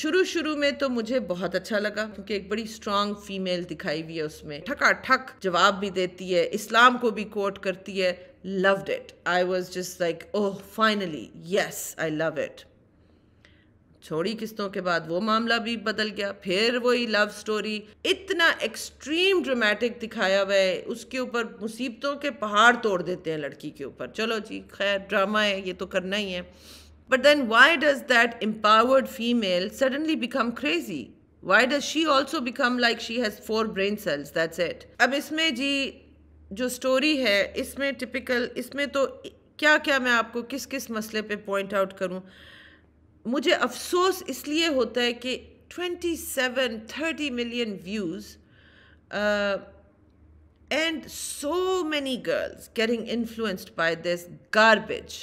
शुरू शुरू में तो मुझे बहुत अच्छा लगा क्योंकि एक बड़ी स्ट्रांग फीमेल दिखाई हुई है उसमें ठक जवाब भी देती है इस्लाम को भी कोट करती है love it I was just like oh finally yes I love it छोड़ी किस्तों के बाद वो मामला भी बदल गया फिर वही लव स्टोरी इतना एक्सट्रीम ड्रामेटिक दिखाया हुआ है उसके ऊपर मुसीबतों के पहाड़ तोड़ देते हैं लड़की के ऊपर चलो जी खैर ड्रामा है ये तो करना ही है But then why does that empowered female suddenly become crazy? Why does she also become like she has four brain cells? That's it. अब इसमें जी जो story है इसमें typical, इसमें तो क्या क्या मैं आपको किस किस मसले पे point out करूं मुझे अफसोस इसलिए होता है कि 27 30 million views views uh, and so many girls getting influenced by this garbage